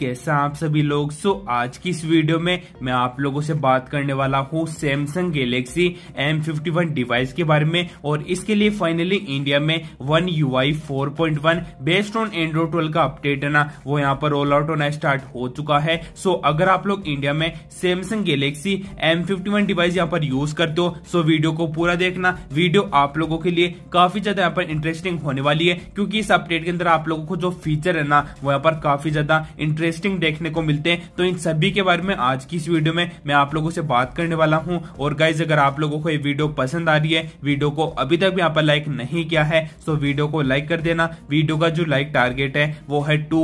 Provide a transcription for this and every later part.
कैसा आप सभी लोग सो आज की इस वीडियो में मैं आप लोगों से बात करने वाला हूँ सैमसंग गैलेक्सी M51 डिवाइस के बारे में और इसके लिए फाइनली इंडिया में one you I four point one based on Android twelve का अपडेट है ना वो यहाँ पर रोल आउट होना स्टार्ट हो चुका है सो अगर आप लोग इंडिया में सैमसंग गैलेक्सी एम डिवाइस यहाँ पर यूज करते हो सो वीडियो को पूरा देखना वीडियो आप लोगों के लिए काफी ज्यादा यहाँ पर इंटरेस्टिंग होने वाली है क्योंकि इस अपडेट के अंदर आप लोगों को जो फीचर है ना वो यहाँ पर काफी ज्यादा इंटरेस्ट इंटरेस्टिंग देखने को मिलते हैं तो इन सभी के बारे में आज की इस वीडियो में मैं आप लोगों से बात करने वाला हूँ और गाइज अगर आप लोगों को ये वीडियो पसंद आ रही है वीडियो को अभी तक भी यहाँ पर लाइक नहीं किया है सो तो वीडियो को लाइक कर देना वीडियो का जो लाइक टारगेट है वो है टू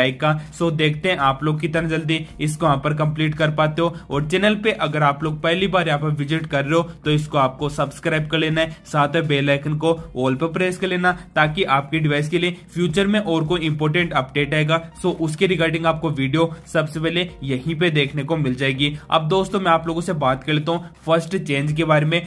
लाइक का सो देखते हैं आप लोग कितना जल्दी इसको यहाँ पर कंप्लीट कर पाते हो और चैनल पे अगर आप लोग पहली बार यहाँ पर विजिट कर रहे हो तो इसको आपको सब्सक्राइब कर लेना है साथ में बेल आइकन को ऑल पर प्रेस कर लेना ताकि आपकी डिवाइस के लिए फ्यूचर में और कोई इंपोर्टेंट अपडेट आएगा सो उसके रिगार्डिंग रिगार्डिंग आपको वीडियो सबसे पहले यहीं पे देखने को मिल जाएगी अब दोस्तों मैं आप लोगों से बात कर लेता हूँ फर्स्ट चेंज के बारे में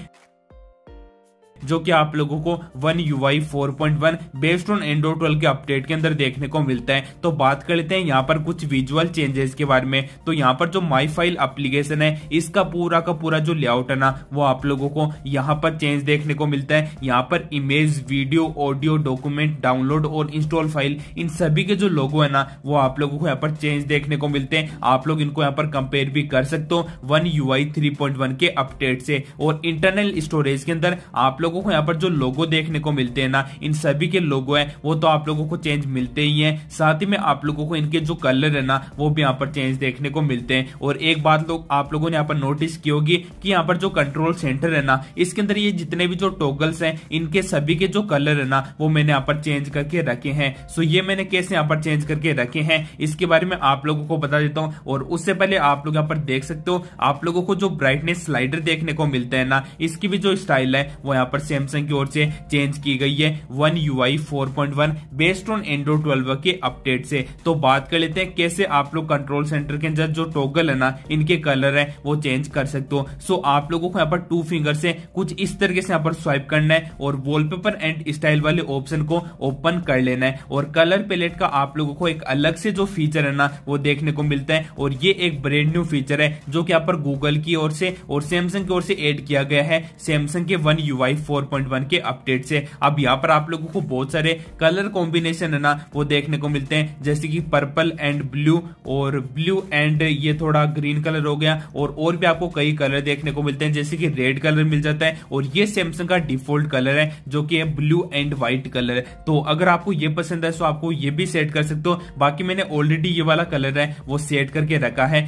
जो कि आप लोगों को one you I four point one based on Andrew twelve के अपडेट के अंदर देखने को मिलता है तो बात कर लेते हैं यहाँ पर कुछ विजुअल चेंजेस के बारे में तो यहाँ पर जो माई फाइल अप्लीकेशन है इसका पूरा का पूरा जो लेआउट है ना वो आप लोगों को यहाँ पर चेंज देखने को मिलता है यहाँ पर image video audio document download और इंस्टॉल फाइल इन सभी के जो लोगो है ना वो आप लोगों को यहाँ पर चेंज देखने को मिलते हैं आप लोग इनको यहाँ पर कंपेयर भी कर सकते हो one you I three point one के अपडेट से और इंटरनल स्टोरेज के अंदर आप लोग लोगों को यहाँ पर जो लोगो देखने को मिलते हैं ना इन सभी के लोगो है वो तो आप लोगों को चेंज मिलते ही है साथ ही में आप लोगों को इनके जो कलर है ना वो भी यहाँ पर चेंज देखने को मिलते हैं और एक बात लोग आप लोगों ने यहाँ पर नोटिस की होगी कि यहाँ पर जो कंट्रोल सेंटर है ना इसके अंदर ये जितने भी जो टोगल्स है इनके सभी के जो कलर है ना वो मैंने यहाँ पर चेंज करके रखे हैं सो ये मैंने कैसे यहाँ पर चेंज करके रखे हैं इसके बारे में आप लोगों को बता देता हूँ और उससे पहले आप लोग यहाँ पर देख सकते हो आप लोगों को जो ब्राइटनेस स्लाइडर देखने को मिलता है ना इसकी भी जो स्टाइल है वो यहाँ पर सैमसंग की ओर से चेंज की गई है one you I four point one based on Andrew twelve के अपडेट से तो बात कर लेते हैं कैसे आप लोग कंट्रोल सेंटर के अंदर जो टोगल है ना इनके कलर है वो चेंज कर सकते हो सो आप लोगों को यहाँ पर टू फिंगर से कुछ इस तरीके से यहाँ पर स्वाइप करना है और वॉलपेपर एंड स्टाइल वाले ऑप्शन को ओपन कर लेना है और कलर पैलेट का आप लोगों को एक अलग से जो फीचर है ना वो देखने को मिलता है और ये एक ब्रेंड न्यू फीचर है जो कि यहाँ पर गूगल की ओर से और सैमसंग की ओर से एड किया गया है सैमसंग के वन यू आई 4.1 के अपडेट से अब यहाँ पर आप लोगों को बहुत सारे कलर कॉम्बिनेशन है ना वो देखने को मिलते हैं जैसे कि पर्पल एंड ब्लू और ब्लू एंड ये थोड़ा ग्रीन कलर हो गया और और भी आपको कई कलर देखने को मिलते हैं जैसे कि रेड कलर मिल जाता है और ये सैमसंग का डिफॉल्ट कलर है जो कि है ब्लू एंड व्हाइट कलर है तो अगर आपको ये पसंद है तो आपको ये भी सेट कर सकते हो बाकी मैंने ऑलरेडी ये वाला कलर है वो सेट करके रखा है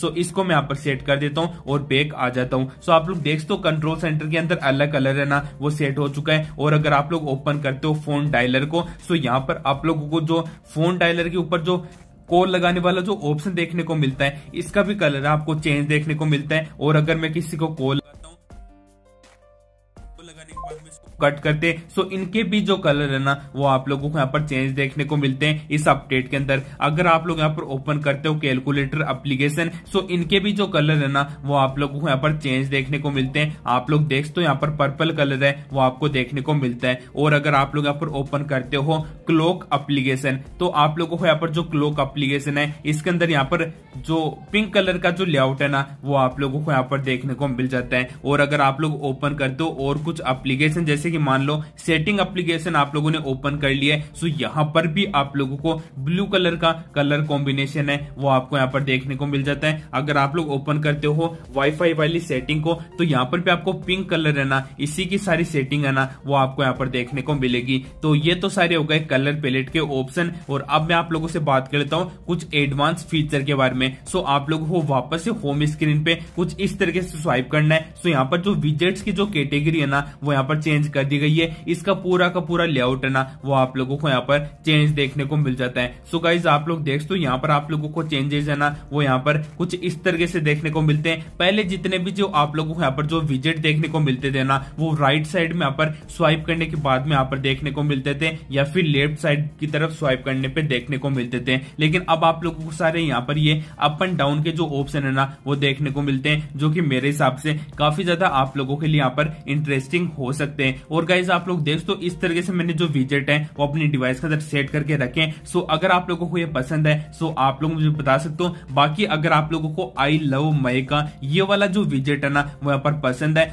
सो इसको मैं यहाँ पर सेट कर देता हूँ और बैक आ जाता हूँ सो आप लोग देख तो कंट्रोल सेंटर के अंदर अलग कलर है ना वो सेट हो चुका है और अगर आप लोग ओपन करते हो फोन डायलर को सो यहाँ पर आप लोगों को जो फोन डायलर के ऊपर जो कॉल लगाने वाला जो ऑप्शन देखने को मिलता है इसका भी कलर आपको चेंज देखने को मिलता है और अगर मैं किसी को कोल कट करते हैं सो इनके भी जो कलर है ना वो आप लोगों को यहाँ पर चेंज देखने को मिलते हैं इस अपडेट के अंदर अगर आप लोग यहाँ पर ओपन करते हो कैलकुलेटर अप्लीकेशन सो इनके भी जो कलर है ना वो आप लोगों को यहाँ पर चेंज देखने को मिलते हैं आप लोग देख तो यहाँ पर पर्पल कलर है वो आपको देखने को मिलता है और अगर आप लोग यहाँ पर ओपन करते हो क्लोक अप्लीकेशन तो आप लोगों को यहाँ पर जो क्लोक अप्लीकेशन है इसके अंदर यहाँ पर जो पिंक कलर का जो लेआउट है ना वो आप लोगों को यहाँ पर देखने को मिल जाता है और अगर आप लोग ओपन करते हो और कुछ अप्लीकेशन जैसे जैसे कि मान लो सेटिंग एप्लीकेशन आप लोगों ने ओपन कर लिया है सो यहाँ पर भी आप लोगों को ब्लू कलर का कलर कॉम्बिनेशन है वो आपको यहाँ पर देखने को मिल जाता है अगर आप लोग ओपन करते हो वाईफाई वाली सेटिंग को तो यहाँ पर भी आपको पिंक कलर है ना इसी की सारी सेटिंग है ना वो आपको यहाँ पर देखने को मिलेगी तो ये तो सारे हो गए कलर पैलेट के ऑप्शन और अब मैं आप लोगों से बात कर लेता हूँ कुछ एडवांस फीचर के बारे में सो आप लोगों को वापस से होम स्क्रीन पे कुछ इस तरीके से स्वाइप करना है सो यहाँ पर जो विजेट्स की जो कैटेगरी है ना वो यहाँ पर चेंज कर दी गई है इसका पूरा का पूरा लेआउट है ना वो आप लोगों को यहाँ पर चेंज देखने को मिल जाता है सो गाइज आप लोग देख तो यहाँ पर आप लोगों को चेंजेस है ना वो यहाँ पर कुछ इस तरीके से देखने को मिलते हैं पहले जितने भी जो आप लोगों को यहाँ पर जो विजिट देखने को मिलते थे ना वो राइट साइड में यहाँ पर स्वाइप करने के बाद में यहाँ पर देखने को मिलते थे या फिर लेफ्ट साइड की तरफ स्वाइप करने पर देखने को मिलते थे लेकिन अब आप लोगों को सारे यहाँ पर ये अप एंड डाउन के जो ऑप्शन है ना वो देखने को मिलते हैं जो कि मेरे हिसाब से काफी ज्यादा आप लोगों के लिए यहाँ पर इंटरेस्टिंग हो सकते हैं और गाइज आप लोग देख तो इस तरीके से मैंने जो विजेट है वो अपने डिवाइस के अंदर सेट करके रखे सो अगर आप लोगों को ये पसंद है सो आप लोग मुझे बता सकते हो बाकी अगर आप लोगों को आई लव मई का ये वाला जो विजेट है ना वो यहाँ पर पसंद है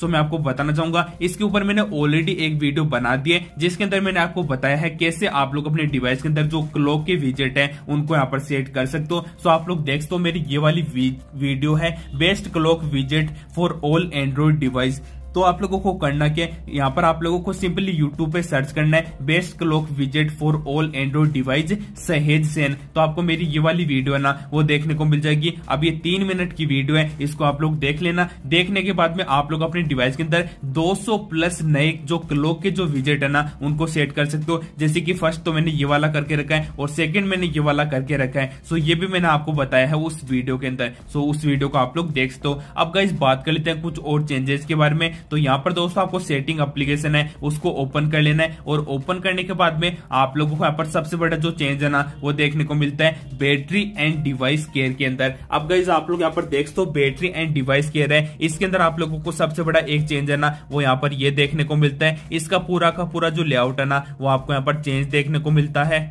सो so, मैं आपको बताना चाहूंगा इसके ऊपर मैंने ऑलरेडी एक वीडियो बना दी है जिसके अंदर मैंने आपको बताया है कैसे आप लोग अपने डिवाइस के अंदर जो क्लॉक के विजेट है उनको यहाँ पर सेट कर सकते हो सो so, आप लोग देख सकते हो मेरी ये वाली वीडियो है बेस्ट क्लॉक विजेट फॉर ऑल एंड्रॉइड डिवाइस तो आप लोगों को करना क्या यहाँ पर आप लोगों को सिंपली यूट्यूब पे सर्च करना है बेस्ट क्लॉक विजेट फॉर ऑल एंड्रॉइड डिवाइस सहेज सेन तो आपको मेरी ये वाली वीडियो है ना वो देखने को मिल जाएगी अब ये तीन मिनट की वीडियो है इसको आप लोग देख लेना देखने के बाद में आप लोग अपने डिवाइस के अंदर 200 प्लस नए जो क्लॉक के जो विजेट है ना उनको सेट कर सकते हो जैसे की फर्स्ट तो मैंने ये वाला करके रखा है और सेकेंड मैंने ये वाला करके रखा है सो ये भी मैंने आपको बताया है उस वीडियो के अंदर सो उस वीडियो को आप लोग देख सकते हो अब गाइज बात कर लेते हैं कुछ और चेंजेस के बारे में तो यहाँ पर दोस्तों आपको सेटिंग अप्लीकेशन है उसको ओपन कर लेना है और ओपन करने के बाद में आप लोगों को यहाँ पर सबसे बड़ा जो चेंज है ना वो देखने को मिलता है बैटरी एंड डिवाइस केयर के अंदर अब गाइज आप लोग यहाँ पर देख so battery and device care है इसके अंदर आप लोगों को सबसे बड़ा एक चेंज है ना वो यहाँ पर ये देखने को मिलता है इसका पूरा का पूरा जो लेआउट है ना वो आपको यहाँ पर चेंज देखने को मिलता है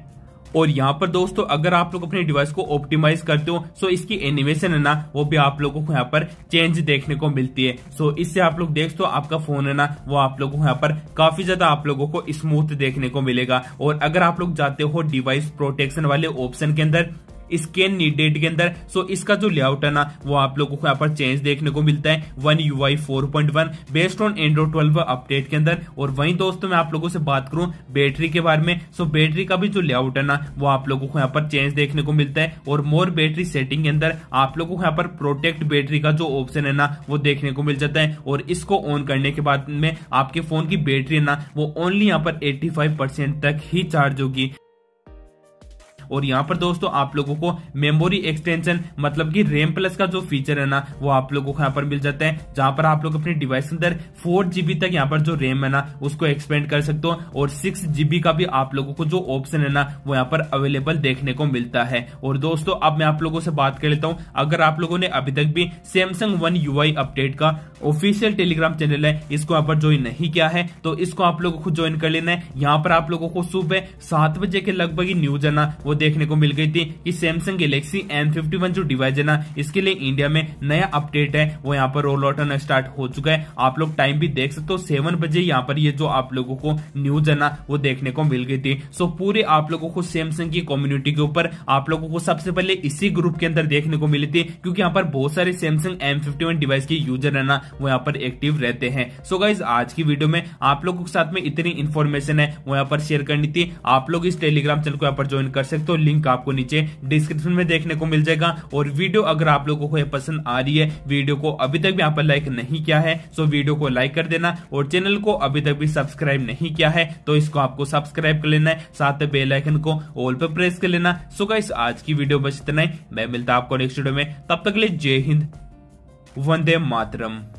और यहाँ पर दोस्तों अगर आप लोग अपने डिवाइस को ऑप्टिमाइज करते हो सो इसकी एनिमेशन है ना वो भी आप लोगों को यहाँ पर चेंज देखने को मिलती है सो इससे आप लोग देखते हो आपका फोन है ना वो आप लोगों को यहाँ पर काफी ज्यादा आप लोगों को स्मूथ देखने को मिलेगा और अगर आप लोग जाते हो डिवाइस प्रोटेक्शन वाले ऑप्शन के अंदर स्कैन नीडेट के अंदर सो इसका जो लेआउट है ना वो आप लोगों को यहाँ पर चेंज देखने को मिलता है one you I four point one based on Android twelve update के अंदर और वहीं दोस्तों मैं आप लोगों से बात करूं बैटरी के बारे में सो बैटरी का भी जो लेआउट है ना वो आप लोगों को यहाँ पर चेंज देखने को मिलता है और मोर बैटरी सेटिंग के अंदर आप लोगों को यहाँ पर प्रोटेक्ट बैटरी का जो ऑप्शन है ना वो देखने को मिल जाता है और इसको ऑन करने के बाद में आपके फोन की बैटरी है ना वो ओनली यहाँ पर फाइव परसेंट तक ही चार्ज होगी और यहाँ पर दोस्तों आप लोगों को मेमोरी एक्सटेंशन मतलब की रेम प्लस का जो फीचर है ना वो आप लोगों को यहाँ पर मिल जाता है जहां पर आप लोग अपने डिवाइस के अंदर फोर तक यहाँ पर जो रेम है ना उसको एक्सपेंड कर सकते हो और सिक्स का भी आप लोगों को जो ऑप्शन है ना वो यहाँ पर अवेलेबल देखने को मिलता है और दोस्तों अब मैं आप लोगों से बात कर लेता हूँ अगर आप लोगों ने अभी तक भी सैमसंग वन यू अपडेट का ऑफिशियल टेलीग्राम चैनल है इसको यहाँ पर ज्वाइन नहीं किया है तो इसको आप लोगों को ज्वाइन कर लेना है यहाँ पर आप लोगों को सुबह सात बजे के लगभग न्यूज है ना वो देखने को मिल गई थी कि सैमसंग गैलेक्सी M51 जो डिवाइस है ना इसके लिए इंडिया में नया अपडेट है वो यहाँ पर रोल आउट होना स्टार्ट हो चुका है आप लोग टाइम भी देख सकते हो सेवन बजे यहाँ पर ये जो आप लोगों को न्यूज है ना वो देखने को मिल गई थी सो पूरे आप लोगों को सैमसंग की कम्युनिटी के ऊपर आप लोगों को सबसे पहले इसी ग्रुप के अंदर देखने को मिली थी क्योंकि यहाँ पर बहुत सारे सैमसंग एम डिवाइस के यूजर है ना वो यहाँ पर एक्टिव रहते हैं सो गाइज आज की वीडियो में आप लोगों के साथ में इतनी इन्फॉर्मेशन है वो यहाँ पर शेयर करनी थी आप लोग इस टेलीग्राम चैनल को यहाँ पर ज्वाइन कर सकते तो लिंक आपको नीचे डिस्क्रिप्शन में देखने को मिल जाएगा और वीडियो अगर आप लोगों को यह पसंद आ रही है वीडियो को अभी तक भी यहाँ पर लाइक नहीं किया है तो वीडियो को लाइक कर देना और चैनल को अभी तक भी सब्सक्राइब नहीं किया है तो इसको आपको सब्सक्राइब कर लेना है साथ में बेलाइकन को ऑल पर प्रेस कर लेना सो गाइस आज की वीडियो बस इतना ही मैं मिलता आपको नेक्स्ट वीडियो में तब तक के लिए जय हिंद वंदे मातरम